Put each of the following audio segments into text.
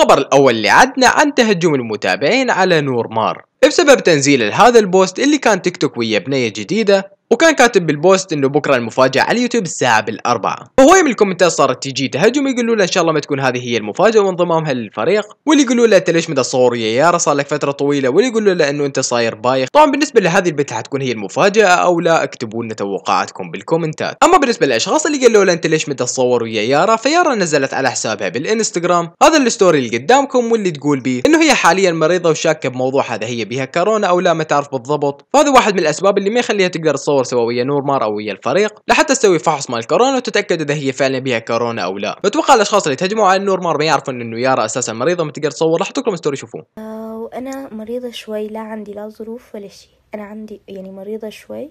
الخبر الأول اللي عدنا عن تهجم المتابعين على نور مار بسبب تنزيل هذا البوست اللي كان تيك توك ويا بنية جديدة وكان كاتب بالبوست انه بكره المفاجاه على اليوتيوب الساعه بالاربعه وهو من الكومنتات صارت تجي تهجم يقولوا له ان شاء الله ما تكون هذه هي المفاجاه وانضمامها للفريق واللي يقولوا له انت ليش متصور يا يارا صار لك فتره طويله واللي يقولوا له انه انت صاير بايخ طبعا بالنسبه لهذه البنت حتكون هي المفاجاه او لا اكتبوا لنا توقعاتكم بالكومنتات اما بالنسبه للاشخاص اللي قالوا له انت ليش متصور يا يارا فيارا نزلت على حسابها بالانستغرام هذا الستوري اللي قدامكم واللي تقول بيه انه هي حاليا مريضه وشاكه بموضوع هذا هي بها كورونا او لا ما تعرف بالضبط فهذا واحد من الاسباب اللي ما يخليها تقدر تصور تصور سوا ويا نور مار او ويا الفريق لحتى تسوي فحص مال كورونا وتتاكد اذا هي فعلا بها كورونا او لا بتوقع الاشخاص اللي تهجموا على نور مار ما يعرفون انه يارا اساسا مريضه ما تقدر تصور راح لكم ستوري شوفوه وانا مريضه شوي لا عندي لا ظروف ولا شيء انا عندي يعني مريضه شوي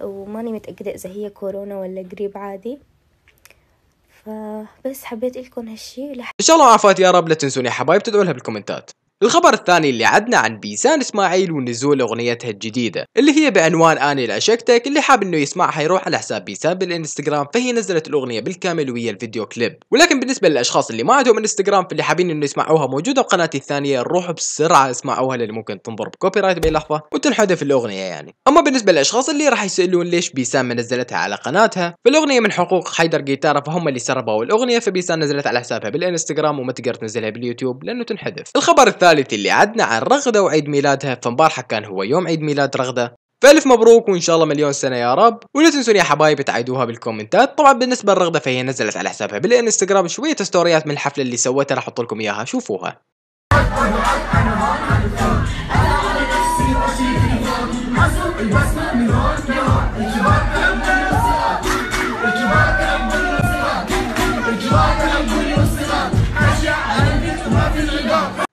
وماني متاكده اذا هي كورونا ولا قريب عادي فبس حبيت لكم هالشيء ان شاء الله عافات يا رب لا تنسوني يا حبايب تدعوا لها بالكومنتات الخبر الثاني اللي عدنا عن بيسان اسماعيل ونزول اغنيتها الجديده اللي هي بعنوان اني لعشقتك اللي حاب انه يسمعها يروح على حساب بيسان بالانستغرام فهي نزلت الاغنيه بالكامل ويا الفيديو كليب ولكن بالنسبه للاشخاص اللي ما عندهم انستغرام فاللي حابين انه يسمعوها موجوده بقناتي الثانيه روحوا بسرعه اسمعوها لان ممكن تنظر بكوبي رايت باي لحظه وتنحذف الاغنيه يعني اما بالنسبه للاشخاص اللي راح يسالون ليش بيسان ما نزلتها على قناتها فالاغنيه من حقوق حيدر جيتارا فهم اللي سربوا الاغنيه فبيسان نزلت على حسابها بالانستغرام وما تقدر تنزلها باليوتيوب لانه تنحذف الخبر الثالث الثالث اللي عدنا عن رغدة وعيد ميلادها فمبارحة كان هو يوم عيد ميلاد رغدة فألف مبروك وإن شاء الله مليون سنة يا رب ولا تنسون يا حبايبي تعيدوها بالكومنتات طبعا بالنسبة لرغدة فهي نزلت على حسابها بالإنستغرام شوية ستوريات من الحفلة اللي سوتها راح أحط لكم إياها شوفوها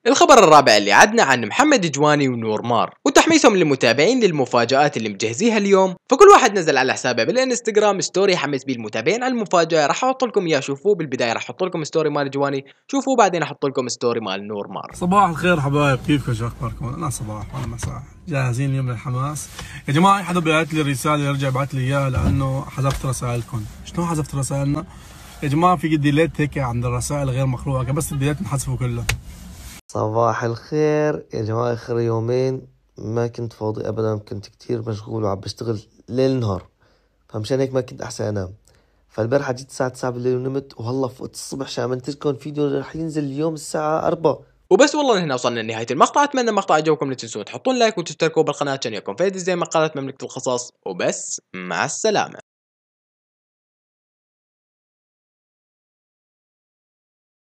الخبر الرابع اللي عدنا عن محمد جواني ونور مار وتحميسهم للمتابعين للمفاجآت اللي مجهزيها اليوم فكل واحد نزل على حسابه بالانستغرام ستوري حمس بيه المتابعين على المفاجأة راح احط لكم اياه شوفوه بالبداية راح احط لكم ستوري مال جواني شوفوه بعدين احط لكم ستوري مال نور مار صباح الخير حبايب كيفكم شو اخباركم انا صباح وانا مساء جاهزين اليوم للحماس يا جماعة اي حدا بيبعت لي رسالة يرجع يبعت لي اياها لانه حذفت رسائلكم شلون حذفت رسائلنا يا جماعة في ديليت إيه هيك عند الرسائل غير مخلوقة بس الديليت نحذفه كله صباح الخير يا جماعة آخر يومين ما كنت فاضي أبدا كنت كتير مشغول وعم بشتغل ليل نهار فمشان هيك ما كنت أحسن أنام فالبارحة جيت الساعة 9 بالليل ونمت وهلا فقت الصبح شو عملت لكم فيديو رح ينزل اليوم الساعة 4 وبس والله هنا وصلنا لنهاية المقطع أتمنى المقطع عجبكم لا تنسوا تحطون لايك وتشتركوا بالقناة عشان يكون فايدة زي مقالات مملكة القصص وبس مع السلامة